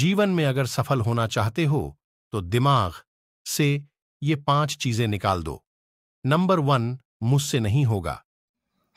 जीवन में अगर सफल होना चाहते हो तो दिमाग से ये पांच चीजें निकाल दो नंबर वन मुझसे नहीं होगा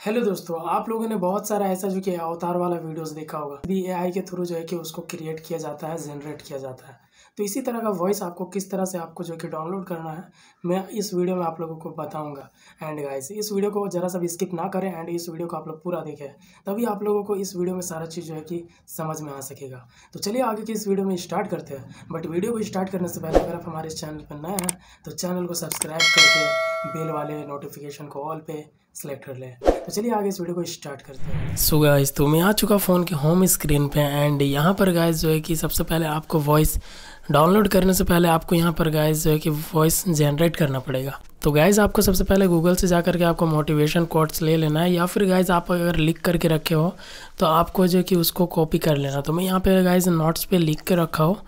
हेलो दोस्तों आप लोगों ने बहुत सारा ऐसा जो कि अवतार वाला वीडियोस देखा होगा भी ए के थ्रू जो है कि उसको क्रिएट किया जाता है जनरेट किया जाता है तो इसी तरह का वॉइस आपको किस तरह से आपको जो कि डाउनलोड करना है मैं इस वीडियो में आप लोगों को बताऊंगा एंड गाइस इस वीडियो को ज़रा सा भी स्किप ना करें एंड इस वीडियो को आप लोग पूरा देखें तभी आप लोगों को इस वीडियो में सारा चीज़ जो है कि समझ में आ सकेगा तो चलिए आगे की इस वीडियो में स्टार्ट करते हैं बट वीडियो को स्टार्ट करने से पहले अगर आप हमारे चैनल पर नए हैं तो चैनल को सब्सक्राइब करके बेल वाले नोटिफिकेशन को ऑल पे सेलेक्ट कर लें तो चलिए आगे इस वीडियो को स्टार्ट करते हैं सो so गाइस तो मैं आ चुका फ़ोन के होम स्क्रीन पे एंड यहाँ पर गाइस जो है कि सबसे पहले आपको वॉइस डाउनलोड करने से पहले आपको यहाँ पर गाइस जो है कि वॉइस जनरेट करना पड़ेगा तो गाइज आपको सबसे पहले गूगल से जा करके आपको मोटिवेशन कोट्स ले लेना है या फिर गाइज आप अगर लिख करके रखे हो तो आपको जो कि उसको कॉपी कर लेना तो मैं यहाँ पर गाइज नोट्स पे लिख के रखा हो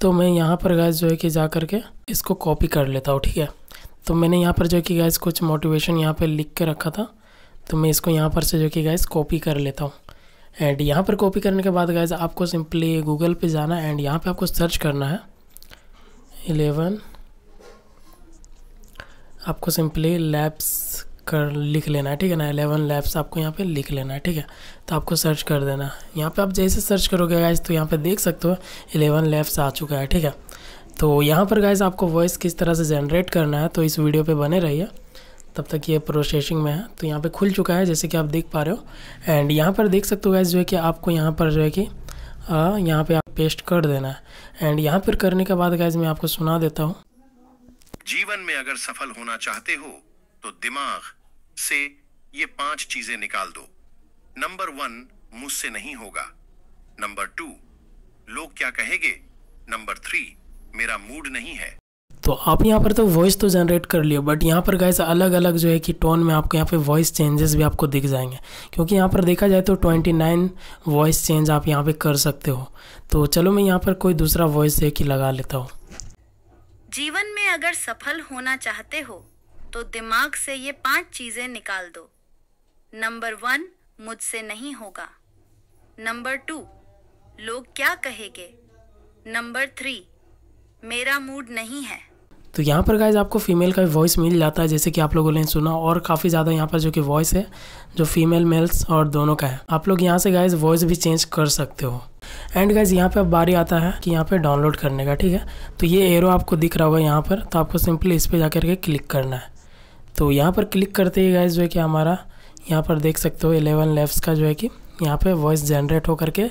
तो मैं यहाँ पर गाइज जो है कि जा करके इसको कॉपी कर लेता हूँ ठीक है तो मैंने यहाँ पर जो कि गैस कुछ मोटिवेशन यहाँ पर लिख के रखा था तो मैं इसको यहाँ पर से जो कि गैस कॉपी कर लेता हूँ एंड यहाँ पर कॉपी करने के बाद गैस आपको सिंपली गूगल पे जाना एंड यहाँ पे आपको सर्च करना है एलेवन आपको सिंपली लैब्स कर लिख लेना है ठीक है ना एलेवन लैब्स आपको यहाँ पे लिख लेना है ठीक है तो आपको सर्च कर देना है यहाँ पे आप जैसे सर्च करोगे गैस तो यहाँ पे देख सकते हो एलेवन लैब्स आ चुका है ठीक है तो यहाँ पर गाइज आपको वॉइस किस तरह से जनरेट करना है तो इस वीडियो पे बने रहिए तब तक ये प्रोसेसिंग में है तो यहाँ पे खुल चुका है जैसे कि आप देख पा रहे हो एंड यहाँ पर देख सकते हो गाइज जो है कि आपको यहाँ पर जो है कि यहाँ पे आप पेस्ट कर देना है एंड यहाँ पर करने के बाद गाइज मैं आपको सुना देता हूँ जीवन में अगर सफल होना चाहते हो तो दिमाग से ये पांच चीजें निकाल दो नंबर वन मुझसे नहीं होगा नंबर टू लोग क्या कहेंगे नंबर थ्री मेरा मूड नहीं है तो आप यहाँ पर तो वॉइस तो जनरेट कर लिया बट यहाँ पर गाइस अलग अलग जो है कि टोन में आपको यहाँ पे वॉइस चेंजेस भी आपको दिख जाएंगे क्योंकि यहाँ पर देखा जाए तो 29 वॉइस चेंज आप यहाँ पे कर सकते हो तो चलो मैं यहाँ पर कोई दूसरा वॉइस है कि लगा लेता हूँ जीवन में अगर सफल होना चाहते हो तो दिमाग से ये पांच चीज़ें निकाल दो नंबर वन मुझसे नहीं होगा नंबर टू लोग क्या कहेंगे नंबर थ्री मेरा मूड नहीं है तो यहाँ पर गाइज आपको फीमेल का वॉइस मिल जाता है जैसे कि आप लोगों ने सुना और काफ़ी ज़्यादा यहाँ पर जो कि वॉइस है जो फीमेल मेल्स और दोनों का है आप लोग यहाँ से गाइज वॉइस भी चेंज कर सकते हो एंड गाइज यहाँ पे अब बारी आता है कि यहाँ पे डाउनलोड करने का ठीक है तो ये एरो आपको दिख रहा होगा यहाँ पर तो आपको सिंपली इस पर जा के क्लिक करना है तो यहाँ पर क्लिक करते ही गाइज जो है कि हमारा यहाँ पर देख सकते हो एलेवन लेफ्ट का जो है कि यहाँ पर वॉइस जनरेट होकर के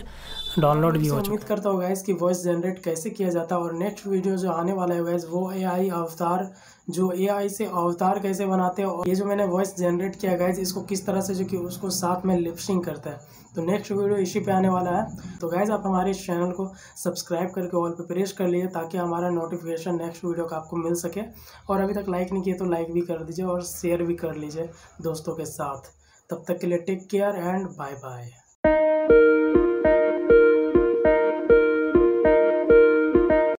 डाउनलोड भी हो उम्मीद करता हूँ गैस कि वॉइस जनरेट कैसे किया जाता है और नेक्स्ट वीडियो जो आने वाला है गैस वो एआई अवतार जो एआई से अवतार कैसे बनाते हैं और ये जो मैंने वॉइस जनरेट किया गैस इसको किस तरह से जो कि उसको साथ में लिपसिंग करता है तो नेक्स्ट वीडियो इसी पे आने वाला है तो गैज़ आप हमारे इस चैनल को सब्सक्राइब करके ऑल पे प्रेस कर लीजिए ताकि हमारा नोटिफिकेशन नेक्स्ट वीडियो का आपको मिल सके और अभी तक लाइक नहीं किए तो लाइक भी कर दीजिए और शेयर भी कर लीजिए दोस्तों के साथ तब तक के लिए take care and bye bye